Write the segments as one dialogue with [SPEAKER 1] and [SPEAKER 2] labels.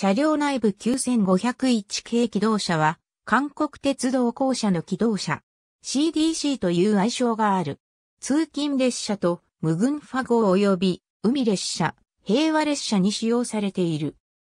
[SPEAKER 1] 車両内部9501系機動車は、韓国鉄道公社の機動車、CDC という愛称がある。通勤列車と無群ファ号及び海列車、平和列車に使用されている。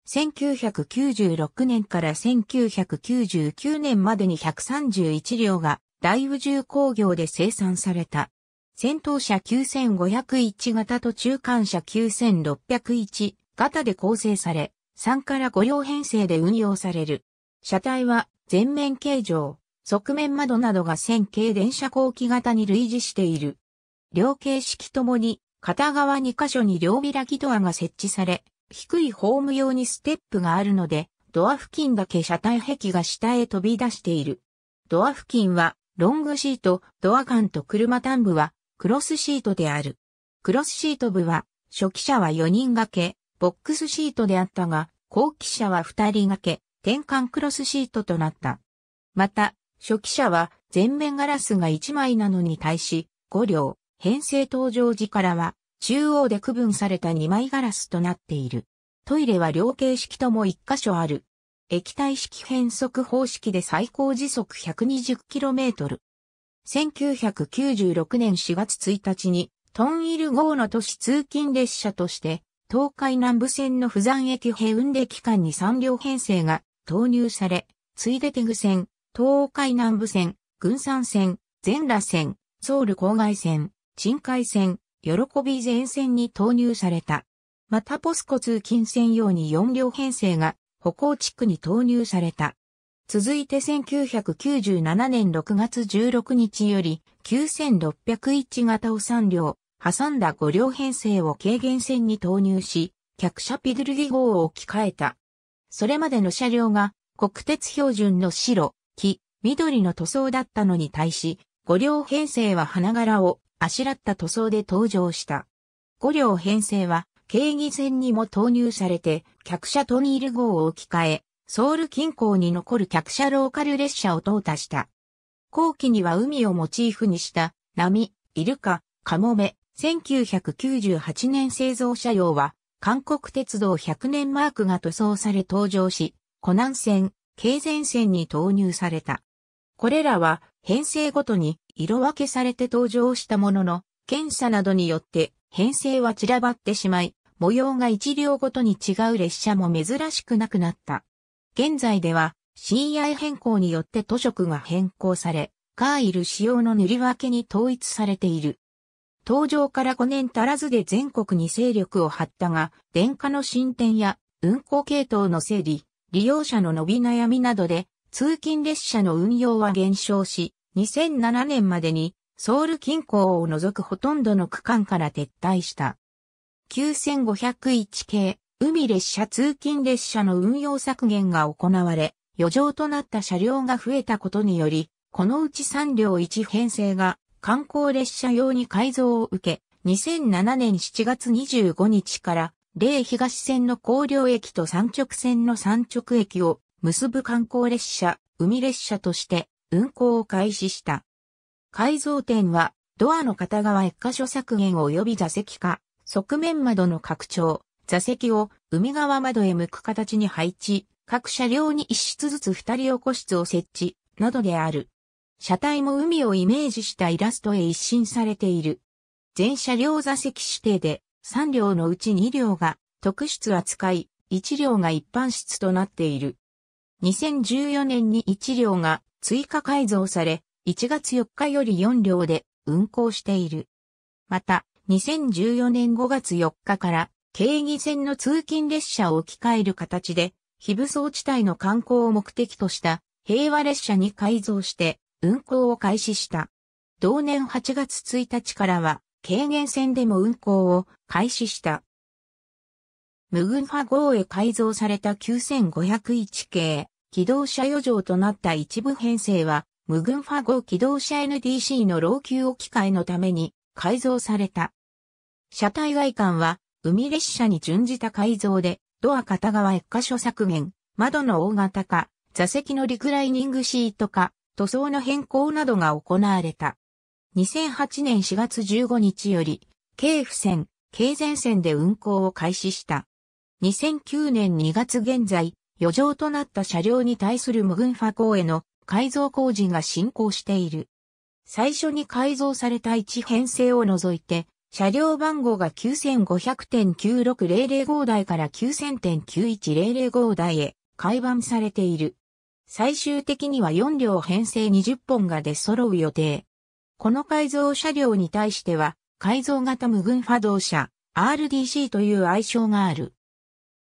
[SPEAKER 1] 1996年から1999年までに131両が大宇宙工業で生産された。戦闘車9501型と中間車9601型で構成され、3から5両編成で運用される。車体は全面形状、側面窓などが線形電車後期型に類似している。両形式ともに片側2箇所に両開きドアが設置され、低いホーム用にステップがあるので、ドア付近だけ車体壁が下へ飛び出している。ドア付近はロングシート、ドア間と車端部はクロスシートである。クロスシート部は初期車は4人掛け、ボックスシートであったが、後期車は二人掛け、転換クロスシートとなった。また、初期車は全面ガラスが一枚なのに対し、5両、編成登場時からは、中央で区分された2枚ガラスとなっている。トイレは両形式とも1箇所ある。液体式変速方式で最高時速 120km。1996年4月1日に、トンイル号の都市通勤列車として東海南部線の釜山駅ヘウンデ期間に3両編成が投入され、ついでテグ線、東海南部線、群山線、全羅線、ソウル郊外線、鎮海線、喜び全線に投入された。またポスコ通勤線用に4両編成が歩行地区に投入された。続いて1997年6月16日より9601型を3両、挟んだ5両編成を軽減線に投入し、客車ピドルギ号を置き換えた。それまでの車両が国鉄標準の白、黄、緑の塗装だったのに対し、5両編成は花柄をあしらった塗装で登場した。5両編成は軽義線にも投入されて、客車トニール号を置き換え、ソウル近郊に残る客車ローカル列車を淘汰した。後期には海をモチーフにした、波、イルカ、カモメ、1998年製造車用は、韓国鉄道100年マークが塗装され登場し、湖南線、京前線に投入された。これらは編成ごとに色分けされて登場したものの、検査などによって編成は散らばってしまい、模様が一両ごとに違う列車も珍しくなくなった。現在では CI 変更によって塗色が変更され、カーイル仕様の塗り分けに統一されている。登場から5年足らずで全国に勢力を張ったが、電化の進展や運行系統の整理、利用者の伸び悩みなどで、通勤列車の運用は減少し、2007年までにソウル近郊を除くほとんどの区間から撤退した。9501系、海列車通勤列車の運用削減が行われ、余剰となった車両が増えたことにより、このうち3両1編成が観光列車用に改造を受け、2007年7月25日から、霊東線の高陵駅と三直線の三直駅を結ぶ観光列車、海列車として運行を開始した。改造点は、ドアの片側1箇所削減及び座席化、側面窓の拡張、座席を海側窓へ向く形に配置、各車両に一室ずつ二人個室を設置、などである。車体も海をイメージしたイラストへ一新されている。全車両座席指定で3両のうち2両が特室扱い、1両が一般室となっている。2014年に1両が追加改造され、1月4日より4両で運行している。また、2014年5月4日から京義線の通勤列車を置き換える形で、非武装地帯の観光を目的とした平和列車に改造して運行を開始した。同年8月1日からは、軽減線でも運行を開始した。無群波号へ改造された9501系、機動車余剰となった一部編成は、無群波号機動車 NDC の老朽を機械のために改造された。車体外観は、海列車に準じた改造で、ドア片側1箇所削減、窓の大型化、座席のリクライニングシート化、塗装の変更などが行われた。2008年4月15日より、京府線、京前線で運行を開始した。2009年2月現在、余剰となった車両に対する無群ファ港への改造工事が進行している。最初に改造された1編成を除いて、車両番号が9500.96005台から9000.91005台へ改版されている。最終的には4両編成20本が出揃う予定。この改造車両に対しては、改造型無群波動車、RDC という愛称がある。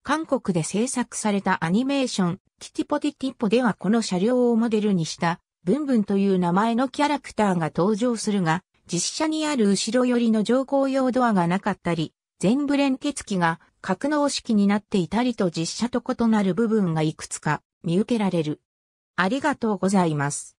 [SPEAKER 1] 韓国で制作されたアニメーション、キティポティティポではこの車両をモデルにした、ブンブンという名前のキャラクターが登場するが、実車にある後ろ寄りの乗降用ドアがなかったり、全部連結機が格納式になっていたりと実車と異なる部分がいくつか見受けられる。ありがとうございます。